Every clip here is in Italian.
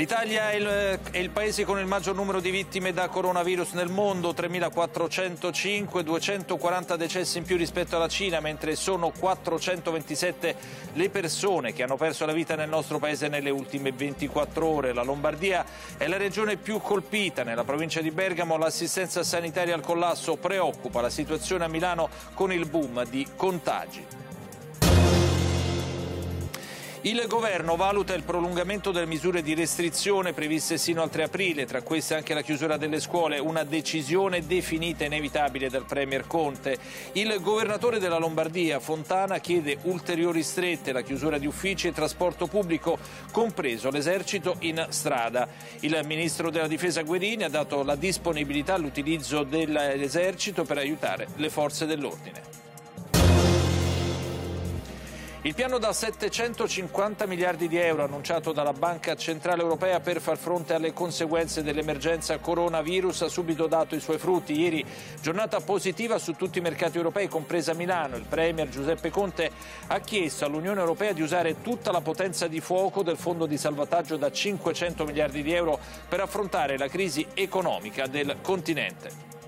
L'Italia è il, è il paese con il maggior numero di vittime da coronavirus nel mondo, 3.405, 240 decessi in più rispetto alla Cina, mentre sono 427 le persone che hanno perso la vita nel nostro paese nelle ultime 24 ore. La Lombardia è la regione più colpita. Nella provincia di Bergamo l'assistenza sanitaria al collasso preoccupa la situazione a Milano con il boom di contagi. Il governo valuta il prolungamento delle misure di restrizione previste sino al 3 aprile, tra queste anche la chiusura delle scuole, una decisione definita inevitabile dal Premier Conte. Il governatore della Lombardia, Fontana, chiede ulteriori strette, la chiusura di uffici e trasporto pubblico, compreso l'esercito in strada. Il ministro della Difesa Guerini ha dato la disponibilità all'utilizzo dell'esercito per aiutare le forze dell'ordine. Il piano da 750 miliardi di euro annunciato dalla Banca Centrale Europea per far fronte alle conseguenze dell'emergenza coronavirus ha subito dato i suoi frutti. Ieri giornata positiva su tutti i mercati europei, compresa Milano. Il Premier Giuseppe Conte ha chiesto all'Unione Europea di usare tutta la potenza di fuoco del fondo di salvataggio da 500 miliardi di euro per affrontare la crisi economica del continente.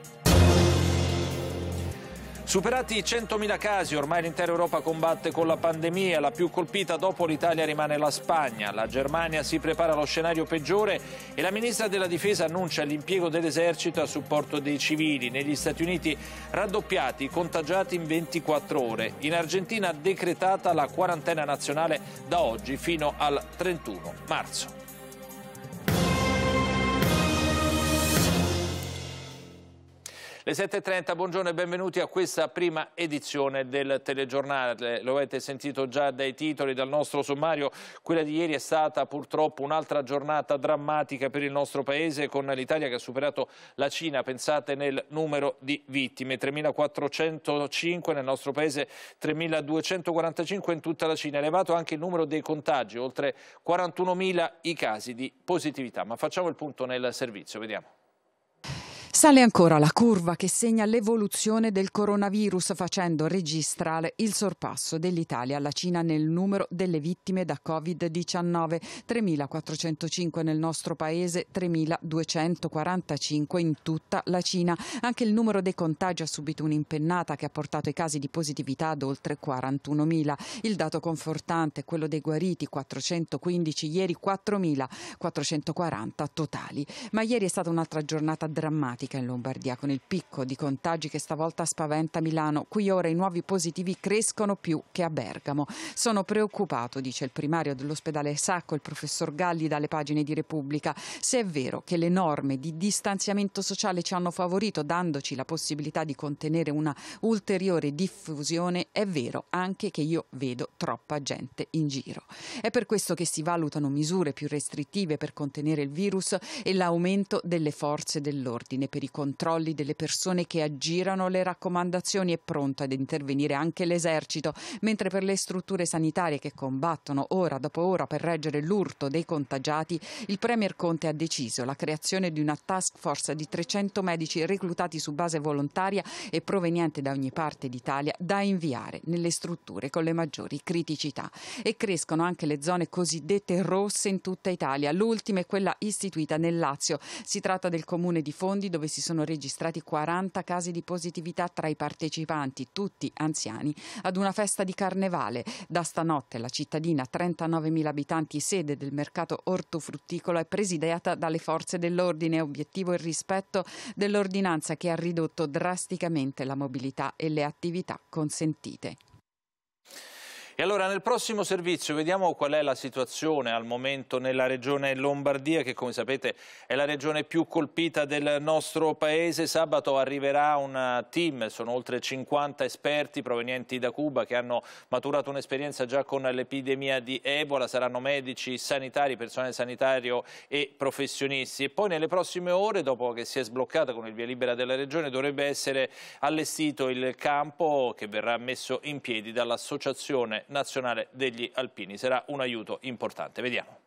Superati i 100.000 casi, ormai l'intera Europa combatte con la pandemia, la più colpita dopo l'Italia rimane la Spagna, la Germania si prepara allo scenario peggiore e la ministra della difesa annuncia l'impiego dell'esercito a supporto dei civili, negli Stati Uniti raddoppiati i contagiati in 24 ore, in Argentina decretata la quarantena nazionale da oggi fino al 31 marzo. Le 7.30, buongiorno e benvenuti a questa prima edizione del telegiornale. Lo avete sentito già dai titoli, dal nostro sommario. Quella di ieri è stata purtroppo un'altra giornata drammatica per il nostro Paese con l'Italia che ha superato la Cina. Pensate nel numero di vittime, 3.405 nel nostro Paese, 3.245 in tutta la Cina. Elevato anche il numero dei contagi, oltre 41.000 i casi di positività. Ma facciamo il punto nel servizio, vediamo. Sale ancora la curva che segna l'evoluzione del coronavirus facendo registrare il sorpasso dell'Italia alla Cina nel numero delle vittime da Covid-19, 3.405 nel nostro paese, 3.245 in tutta la Cina. Anche il numero dei contagi ha subito un'impennata che ha portato i casi di positività ad oltre 41.000. Il dato confortante è quello dei guariti, 415 ieri, 4.440 totali. Ma ieri è stata un'altra giornata drammatica drammatica in Lombardia, con il picco di contagi che stavolta spaventa Milano. Qui ora i nuovi positivi crescono più che a Bergamo. Sono preoccupato, dice il primario dell'ospedale Sacco, il professor Galli, dalle pagine di Repubblica. Se è vero che le norme di distanziamento sociale ci hanno favorito, dandoci la possibilità di contenere una ulteriore diffusione, è vero anche che io vedo troppa gente in giro. È per questo che si valutano misure più restrittive per contenere il virus e l'aumento delle forze dell'ordine, per i controlli delle persone che aggirano le raccomandazioni è pronto ad intervenire anche l'esercito, mentre per le strutture sanitarie che combattono ora dopo ora per reggere l'urto dei contagiati, il Premier Conte ha deciso la creazione di una task force di 300 medici reclutati su base volontaria e proveniente da ogni parte d'Italia da inviare nelle strutture con le maggiori criticità. E crescono anche le zone cosiddette rosse in tutta Italia, l'ultima è quella istituita nel Lazio. Si tratta del comune di Fondi dove dove si sono registrati 40 casi di positività tra i partecipanti, tutti anziani, ad una festa di carnevale. Da stanotte la cittadina, 39.000 abitanti, sede del mercato ortofrutticolo, è presidiata dalle forze dell'ordine, obiettivo il rispetto dell'ordinanza che ha ridotto drasticamente la mobilità e le attività consentite. E allora nel prossimo servizio vediamo qual è la situazione al momento nella regione Lombardia che come sapete è la regione più colpita del nostro paese. Sabato arriverà un team, sono oltre 50 esperti provenienti da Cuba che hanno maturato un'esperienza già con l'epidemia di Ebola, saranno medici, sanitari, personale sanitario e professionisti. E poi nelle prossime ore, dopo che si è sbloccata con il via libera della regione, dovrebbe essere allestito il campo che verrà messo in piedi dall'associazione nazionale degli alpini. Sarà un aiuto importante. Vediamo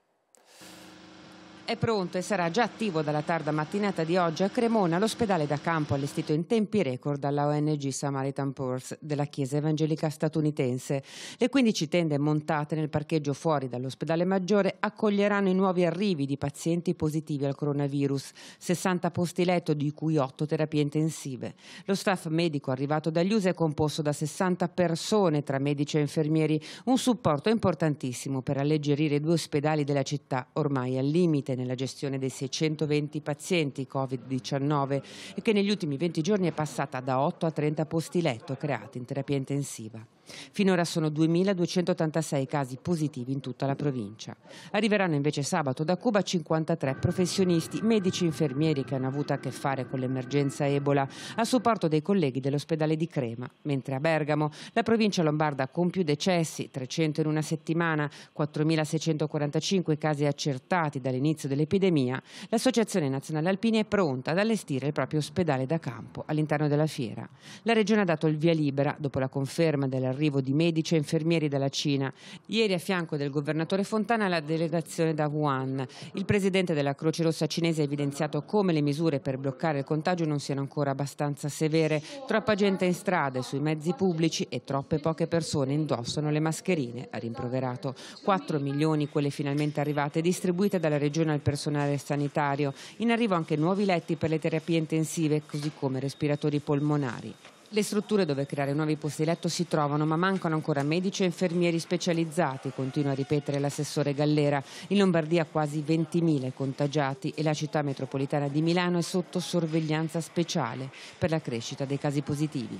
è pronto e sarà già attivo dalla tarda mattinata di oggi a Cremona l'ospedale da campo allestito in tempi record dalla ONG Samaritan Purse della Chiesa Evangelica Statunitense. Le 15 tende montate nel parcheggio fuori dall'ospedale maggiore accoglieranno i nuovi arrivi di pazienti positivi al coronavirus, 60 posti letto di cui 8 terapie intensive. Lo staff medico arrivato dagli USA è composto da 60 persone tra medici e infermieri, un supporto importantissimo per alleggerire i due ospedali della città ormai al limite nella gestione dei 620 pazienti Covid-19 e che negli ultimi 20 giorni è passata da 8 a 30 posti letto creati in terapia intensiva. Finora sono 2.286 casi positivi in tutta la provincia. Arriveranno invece sabato da Cuba 53 professionisti, medici e infermieri che hanno avuto a che fare con l'emergenza Ebola, a supporto dei colleghi dell'ospedale di Crema, mentre a Bergamo la provincia lombarda con più decessi, 300 in una settimana, 4.645 casi accertati dall'inizio dell'epidemia, l'Associazione Nazionale Alpini è pronta ad allestire il proprio ospedale da campo all'interno della fiera. La regione ha dato il via libera dopo la conferma dell'arrivo l'arrivo di medici e infermieri dalla Cina. Ieri a fianco del governatore Fontana la delegazione da Wuhan. Il presidente della Croce Rossa cinese ha evidenziato come le misure per bloccare il contagio non siano ancora abbastanza severe. Troppa gente in strada e sui mezzi pubblici e troppe poche persone indossano le mascherine, ha rimproverato. 4 milioni quelle finalmente arrivate, distribuite dalla regione al personale sanitario. In arrivo anche nuovi letti per le terapie intensive, così come respiratori polmonari. Le strutture dove creare nuovi posti letto si trovano, ma mancano ancora medici e infermieri specializzati, continua a ripetere l'assessore Gallera. In Lombardia quasi 20.000 contagiati e la città metropolitana di Milano è sotto sorveglianza speciale per la crescita dei casi positivi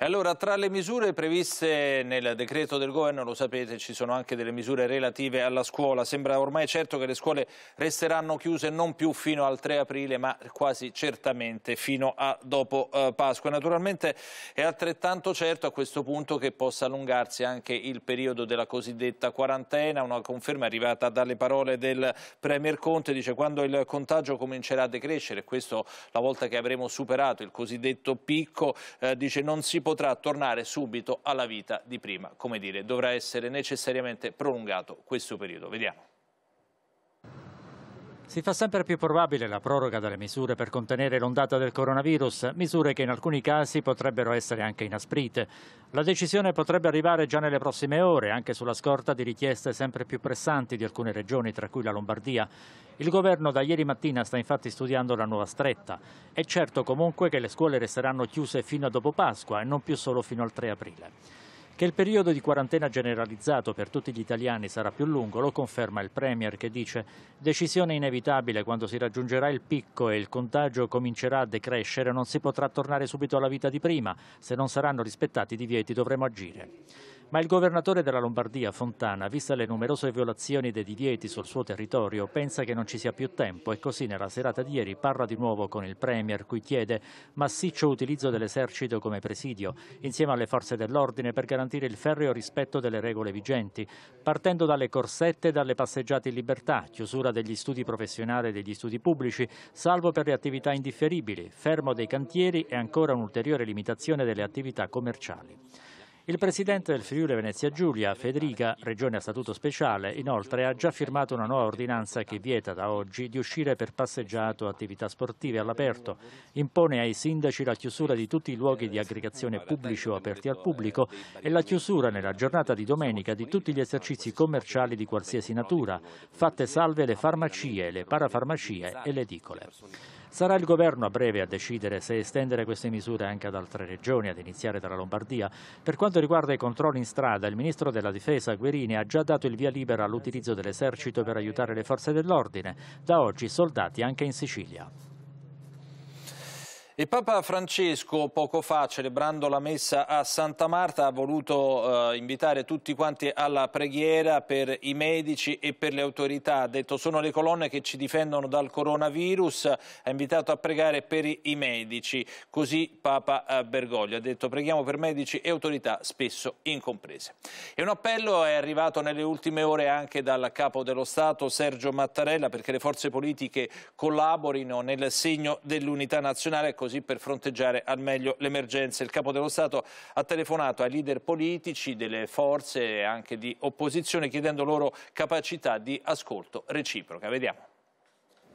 allora tra le misure previste nel decreto del governo, lo sapete, ci sono anche delle misure relative alla scuola. Sembra ormai certo che le scuole resteranno chiuse non più fino al 3 aprile, ma quasi certamente fino a dopo eh, Pasqua. Naturalmente è altrettanto certo a questo punto che possa allungarsi anche il periodo della cosiddetta quarantena, una conferma arrivata dalle parole del Premier Conte, dice quando il contagio comincerà a decrescere, questo la volta che avremo superato il cosiddetto picco, eh, dice non si potrà tornare subito alla vita di prima. Come dire, dovrà essere necessariamente prolungato questo periodo. Vediamo. Si fa sempre più probabile la proroga delle misure per contenere l'ondata del coronavirus, misure che in alcuni casi potrebbero essere anche inasprite. La decisione potrebbe arrivare già nelle prossime ore, anche sulla scorta di richieste sempre più pressanti di alcune regioni, tra cui la Lombardia. Il governo da ieri mattina sta infatti studiando la nuova stretta. È certo comunque che le scuole resteranno chiuse fino a dopo Pasqua e non più solo fino al 3 aprile. Che il periodo di quarantena generalizzato per tutti gli italiani sarà più lungo lo conferma il Premier che dice decisione inevitabile quando si raggiungerà il picco e il contagio comincerà a decrescere non si potrà tornare subito alla vita di prima, se non saranno rispettati i divieti dovremo agire. Ma il governatore della Lombardia, Fontana, vista le numerose violazioni dei divieti sul suo territorio, pensa che non ci sia più tempo e così nella serata di ieri parla di nuovo con il Premier, cui chiede massiccio utilizzo dell'esercito come presidio, insieme alle forze dell'ordine per garantire il ferreo rispetto delle regole vigenti, partendo dalle corsette e dalle passeggiate in libertà, chiusura degli studi professionali e degli studi pubblici, salvo per le attività indifferibili, fermo dei cantieri e ancora un'ulteriore limitazione delle attività commerciali. Il presidente del Friuli Venezia Giulia, Federica, regione a statuto speciale, inoltre ha già firmato una nuova ordinanza che vieta da oggi di uscire per passeggiato o attività sportive all'aperto, impone ai sindaci la chiusura di tutti i luoghi di aggregazione pubblici o aperti al pubblico e la chiusura nella giornata di domenica di tutti gli esercizi commerciali di qualsiasi natura, fatte salve le farmacie, le parafarmacie e le edicole. Sarà il governo a breve a decidere se estendere queste misure anche ad altre regioni, ad iniziare dalla Lombardia. Per quanto riguarda i controlli in strada, il ministro della Difesa Guerini ha già dato il via libera all'utilizzo dell'esercito per aiutare le forze dell'ordine. Da oggi soldati anche in Sicilia. Il Papa Francesco poco fa, celebrando la messa a Santa Marta, ha voluto eh, invitare tutti quanti alla preghiera per i medici e per le autorità. Ha detto sono le colonne che ci difendono dal coronavirus, ha invitato a pregare per i medici. Così Papa eh, Bergoglio ha detto preghiamo per medici e autorità spesso incomprese. E un appello è arrivato nelle ultime ore anche dal Capo dello Stato Sergio Mattarella perché le forze politiche collaborino nel segno dell'unità nazionale così per fronteggiare al meglio l'emergenza. Il Capo dello Stato ha telefonato ai leader politici delle forze e anche di opposizione chiedendo loro capacità di ascolto reciproca. Vediamo.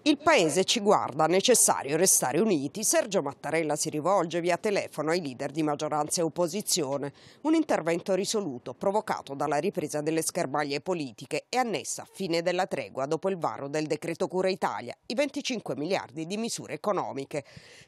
Il Paese ci guarda, necessario restare uniti. Sergio Mattarella si rivolge via telefono ai leader di maggioranza e opposizione. Un intervento risoluto, provocato dalla ripresa delle schermaglie politiche e annessa a fine della tregua dopo il varo del decreto Cura Italia, i 25 miliardi di misure economiche.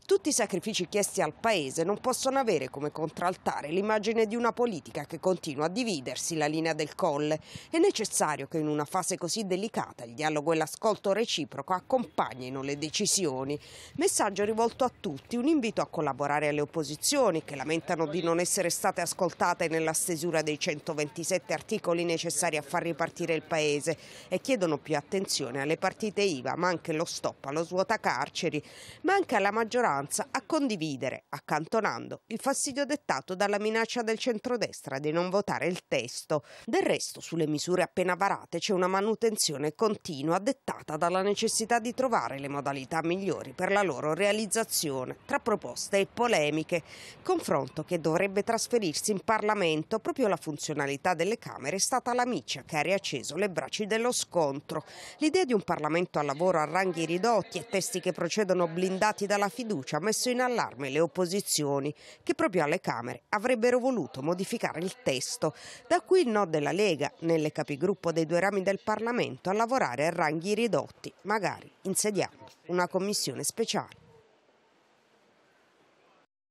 Tutti i sacrifici chiesti al Paese non possono avere come contraltare l'immagine di una politica che continua a dividersi la linea del colle. È necessario che in una fase così delicata il dialogo e l'ascolto reciproco accompagnino accompagnino le decisioni. Messaggio rivolto a tutti, un invito a collaborare alle opposizioni che lamentano di non essere state ascoltate nella stesura dei 127 articoli necessari a far ripartire il Paese e chiedono più attenzione alle partite IVA, ma anche lo stop allo svuotacarceri, ma anche alla maggioranza a condividere, accantonando il fastidio dettato dalla minaccia del centrodestra di non votare il testo. Del resto, sulle misure appena varate c'è una manutenzione continua dettata dalla necessità di trovare le modalità migliori per la loro realizzazione, tra proposte e polemiche, confronto che dovrebbe trasferirsi in Parlamento, proprio la funzionalità delle Camere è stata la miccia che ha riacceso le braccia dello scontro. L'idea di un Parlamento a lavoro a ranghi ridotti e testi che procedono blindati dalla fiducia ha messo in allarme le opposizioni, che proprio alle Camere avrebbero voluto modificare il testo. Da qui il no della Lega, nelle capigruppo dei due rami del Parlamento, a lavorare a ranghi ridotti, magari insediamo una commissione speciale.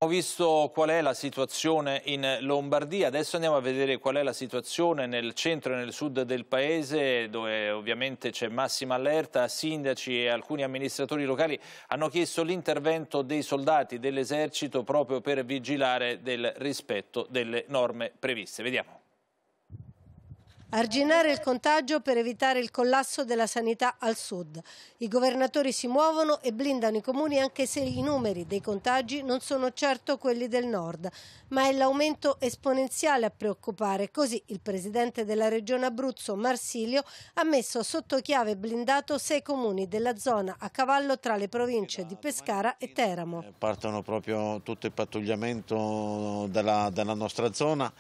Abbiamo visto qual è la situazione in Lombardia, adesso andiamo a vedere qual è la situazione nel centro e nel sud del paese dove ovviamente c'è massima allerta, sindaci e alcuni amministratori locali hanno chiesto l'intervento dei soldati dell'esercito proprio per vigilare del rispetto delle norme previste. Vediamo. Arginare il contagio per evitare il collasso della sanità al sud. I governatori si muovono e blindano i comuni anche se i numeri dei contagi non sono certo quelli del nord, ma è l'aumento esponenziale a preoccupare. Così il presidente della regione Abruzzo, Marsilio, ha messo sotto chiave blindato sei comuni della zona a cavallo tra le province di Pescara e Teramo. Partono proprio tutto il pattugliamento della, della nostra zona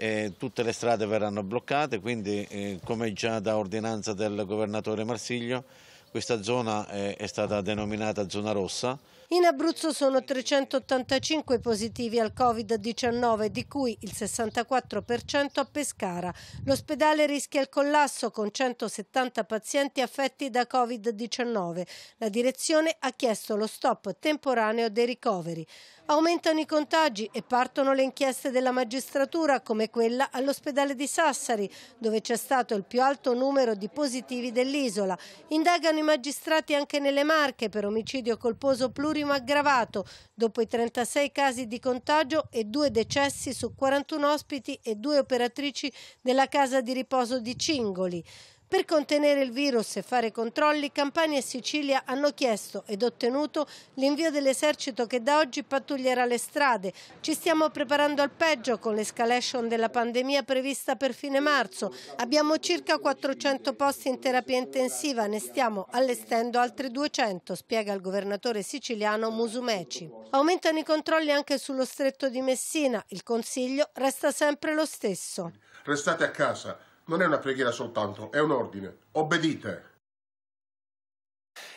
eh, tutte le strade verranno bloccate, quindi eh, come già da ordinanza del governatore Marsiglio questa zona è, eh, è stata denominata zona rossa. In Abruzzo sono 385 positivi al Covid-19, di cui il 64% a Pescara. L'ospedale rischia il collasso con 170 pazienti affetti da Covid-19. La direzione ha chiesto lo stop temporaneo dei ricoveri. Aumentano i contagi e partono le inchieste della magistratura come quella all'ospedale di Sassari dove c'è stato il più alto numero di positivi dell'isola. Indagano i magistrati anche nelle Marche per omicidio colposo plurimo aggravato dopo i 36 casi di contagio e due decessi su 41 ospiti e due operatrici della casa di riposo di Cingoli. Per contenere il virus e fare controlli, Campania e Sicilia hanno chiesto ed ottenuto l'invio dell'esercito che da oggi pattuglierà le strade. Ci stiamo preparando al peggio con l'escalation della pandemia prevista per fine marzo. Abbiamo circa 400 posti in terapia intensiva, ne stiamo allestendo altri 200, spiega il governatore siciliano Musumeci. Aumentano i controlli anche sullo stretto di Messina. Il consiglio resta sempre lo stesso. Restate a casa non è una preghiera soltanto, è un ordine. Obbedite.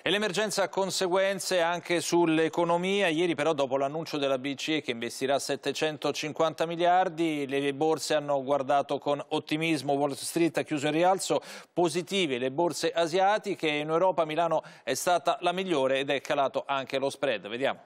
E l'emergenza ha conseguenze anche sull'economia. Ieri però dopo l'annuncio della BCE che investirà 750 miliardi, le borse hanno guardato con ottimismo. Wall Street ha chiuso in rialzo positive le borse asiatiche. In Europa Milano è stata la migliore ed è calato anche lo spread. Vediamo.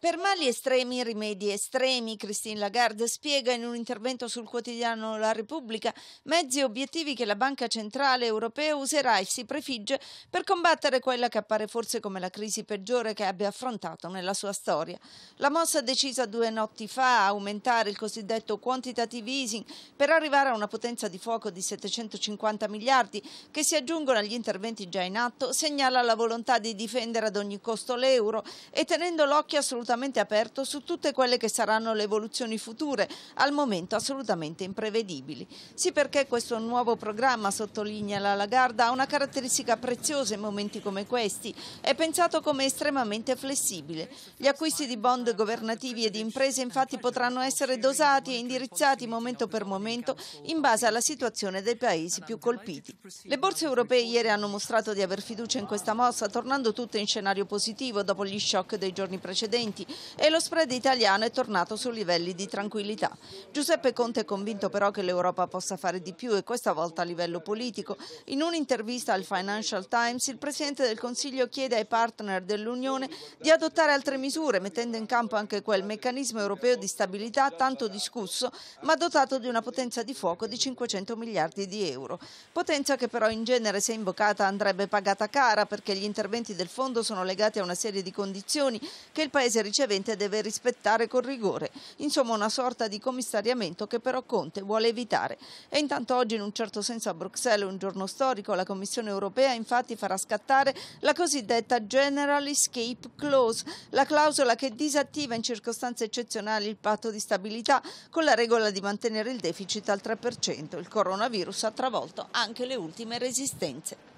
Per mali estremi, rimedi estremi, Christine Lagarde spiega in un intervento sul quotidiano La Repubblica mezzi e obiettivi che la Banca Centrale Europea userà e si prefigge per combattere quella che appare forse come la crisi peggiore che abbia affrontato nella sua storia. La mossa decisa due notti fa a aumentare il cosiddetto quantitative easing per arrivare a una potenza di fuoco di 750 miliardi che si aggiungono agli interventi già in atto segnala la volontà di difendere ad ogni costo l'euro e tenendo l'occhio sul assolutamente aperto su tutte quelle che saranno le evoluzioni future, al momento assolutamente imprevedibili. Sì perché questo nuovo programma, sottolinea la Lagarda, ha una caratteristica preziosa in momenti come questi, è pensato come estremamente flessibile. Gli acquisti di bond governativi e di imprese infatti potranno essere dosati e indirizzati momento per momento in base alla situazione dei paesi più colpiti. Le borse europee ieri hanno mostrato di aver fiducia in questa mossa, tornando tutte in scenario positivo dopo gli shock dei giorni precedenti punti e lo spread italiano è tornato su livelli di tranquillità. Giuseppe Conte è convinto però che l'Europa possa fare di più e questa volta a livello politico. In un'intervista al Financial Times il Presidente del Consiglio chiede ai partner dell'Unione di adottare altre misure mettendo in campo anche quel meccanismo europeo di stabilità tanto discusso ma dotato di una potenza di fuoco di 500 miliardi di euro. Potenza che però in genere se invocata andrebbe pagata cara perché gli interventi del fondo sono legati a una serie di condizioni che il Paese ricevente deve rispettare con rigore. Insomma una sorta di commissariamento che però Conte vuole evitare. E intanto oggi in un certo senso a Bruxelles, un giorno storico, la Commissione europea infatti farà scattare la cosiddetta General Escape Clause, la clausola che disattiva in circostanze eccezionali il patto di stabilità con la regola di mantenere il deficit al 3%. Il coronavirus ha travolto anche le ultime resistenze.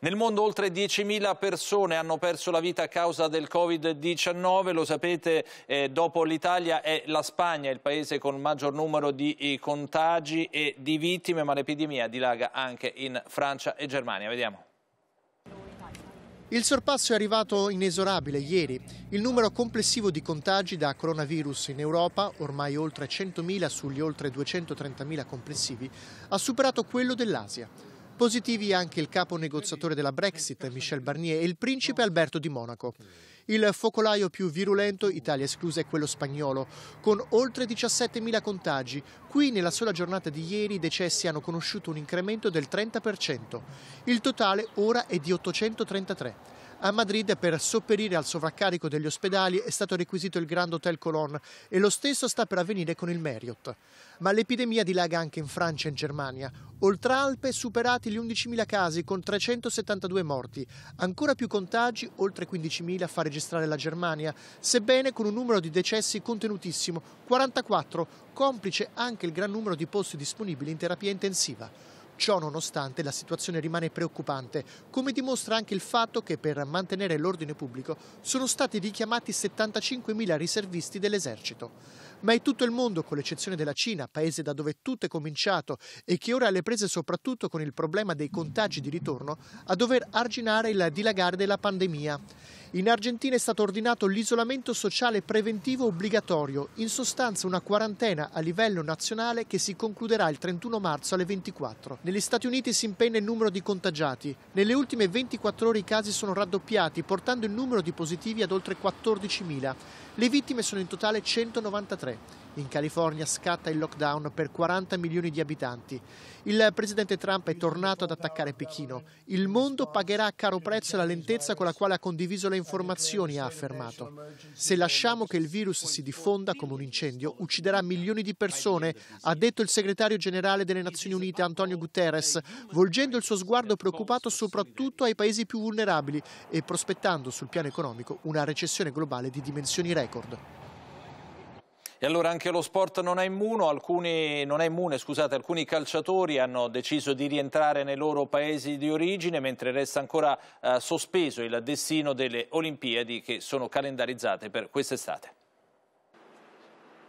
Nel mondo oltre 10.000 persone hanno perso la vita a causa del Covid-19, lo sapete, eh, dopo l'Italia è la Spagna il paese con maggior numero di eh, contagi e di vittime, ma l'epidemia dilaga anche in Francia e Germania. Vediamo. Il sorpasso è arrivato inesorabile ieri. Il numero complessivo di contagi da coronavirus in Europa, ormai oltre 100.000 sugli oltre 230.000 complessivi, ha superato quello dell'Asia. Positivi anche il capo negoziatore della Brexit, Michel Barnier, e il principe Alberto di Monaco. Il focolaio più virulento, Italia esclusa, è quello spagnolo, con oltre 17.000 contagi. Qui nella sola giornata di ieri i decessi hanno conosciuto un incremento del 30%. Il totale ora è di 833. A Madrid per sopperire al sovraccarico degli ospedali è stato requisito il Grand Hotel Colón e lo stesso sta per avvenire con il Marriott. Ma l'epidemia dilaga anche in Francia e in Germania. Oltre Alpe superati gli 11.000 casi con 372 morti. Ancora più contagi, oltre 15.000 fa registrare la Germania, sebbene con un numero di decessi contenutissimo, 44, complice anche il gran numero di posti disponibili in terapia intensiva. Ciò nonostante la situazione rimane preoccupante, come dimostra anche il fatto che per mantenere l'ordine pubblico sono stati richiamati 75.000 riservisti dell'esercito ma è tutto il mondo, con l'eccezione della Cina, paese da dove tutto è cominciato e che ora ha le prese soprattutto con il problema dei contagi di ritorno, a dover arginare il dilagare della pandemia. In Argentina è stato ordinato l'isolamento sociale preventivo obbligatorio, in sostanza una quarantena a livello nazionale che si concluderà il 31 marzo alle 24. Negli Stati Uniti si impenna il numero di contagiati. Nelle ultime 24 ore i casi sono raddoppiati, portando il numero di positivi ad oltre 14.000. Le vittime sono in totale 193 in California scatta il lockdown per 40 milioni di abitanti. Il presidente Trump è tornato ad attaccare Pechino. Il mondo pagherà a caro prezzo la lentezza con la quale ha condiviso le informazioni, ha affermato. Se lasciamo che il virus si diffonda come un incendio, ucciderà milioni di persone, ha detto il segretario generale delle Nazioni Unite Antonio Guterres, volgendo il suo sguardo preoccupato soprattutto ai paesi più vulnerabili e prospettando sul piano economico una recessione globale di dimensioni record. E allora anche lo sport non è immune, alcuni, non è immune scusate, alcuni calciatori hanno deciso di rientrare nei loro paesi di origine mentre resta ancora eh, sospeso il destino delle Olimpiadi che sono calendarizzate per quest'estate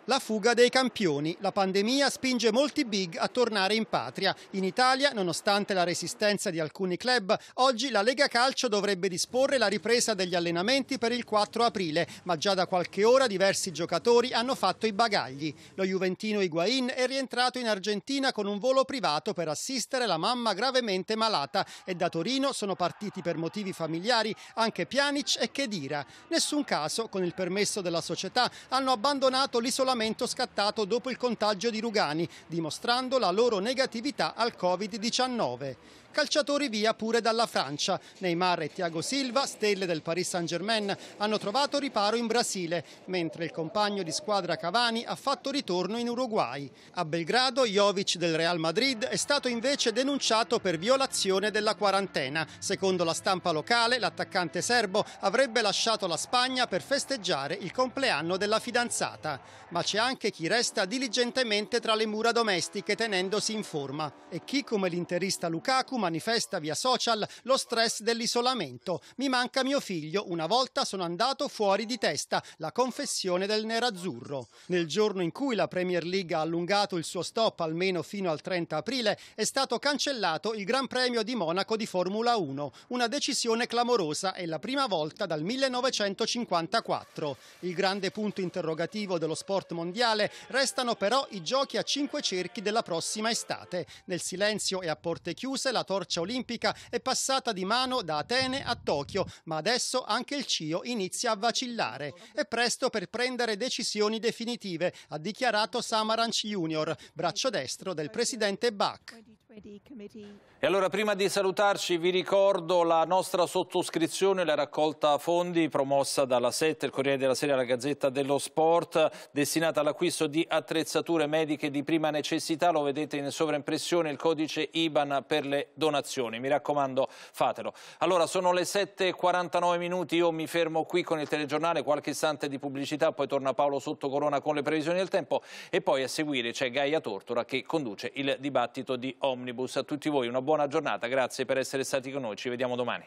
la fuga dei campioni. La pandemia spinge molti big a tornare in patria. In Italia, nonostante la resistenza di alcuni club, oggi la Lega Calcio dovrebbe disporre la ripresa degli allenamenti per il 4 aprile, ma già da qualche ora diversi giocatori hanno fatto i bagagli. Lo juventino Higuain è rientrato in Argentina con un volo privato per assistere la mamma gravemente malata e da Torino sono partiti per motivi familiari anche Pjanic e Chedira. Nessun caso, con il permesso della società, hanno abbandonato l'isolamento accertamento scattato dopo il contagio di Rugani, dimostrando la loro negatività al Covid-19. Calciatori via pure dalla Francia. Neymar e Thiago Silva, stelle del Paris Saint-Germain, hanno trovato riparo in Brasile, mentre il compagno di squadra Cavani ha fatto ritorno in Uruguay. A Belgrado, Jovic del Real Madrid è stato invece denunciato per violazione della quarantena. Secondo la stampa locale, l'attaccante serbo avrebbe lasciato la Spagna per festeggiare il compleanno della fidanzata. Ma ma c'è anche chi resta diligentemente tra le mura domestiche tenendosi in forma e chi come l'interista Lukaku manifesta via social lo stress dell'isolamento. Mi manca mio figlio, una volta sono andato fuori di testa, la confessione del nerazzurro. Nel giorno in cui la Premier League ha allungato il suo stop almeno fino al 30 aprile è stato cancellato il Gran Premio di Monaco di Formula 1, una decisione clamorosa e la prima volta dal 1954. Il grande punto interrogativo dello sport sport mondiale, restano però i giochi a cinque cerchi della prossima estate. Nel silenzio e a porte chiuse la torcia olimpica è passata di mano da Atene a Tokyo, ma adesso anche il CIO inizia a vacillare. È presto per prendere decisioni definitive, ha dichiarato Samaranch Jr., braccio destro del presidente Bach. E allora prima di salutarci vi ricordo la nostra sottoscrizione, la raccolta fondi promossa dalla SET, il Corriere della Sera, la Gazzetta dello Sport, destinata all'acquisto di attrezzature mediche di prima necessità, lo vedete in sovraimpressione, il codice IBAN per le donazioni, mi raccomando fatelo. Allora sono le 7.49 minuti, io mi fermo qui con il telegiornale, qualche istante di pubblicità, poi torna Paolo Sotto Corona con le previsioni del tempo e poi a seguire c'è Gaia Tortora che conduce il dibattito di Omni. Omnibus a tutti voi, una buona giornata, grazie per essere stati con noi, ci vediamo domani.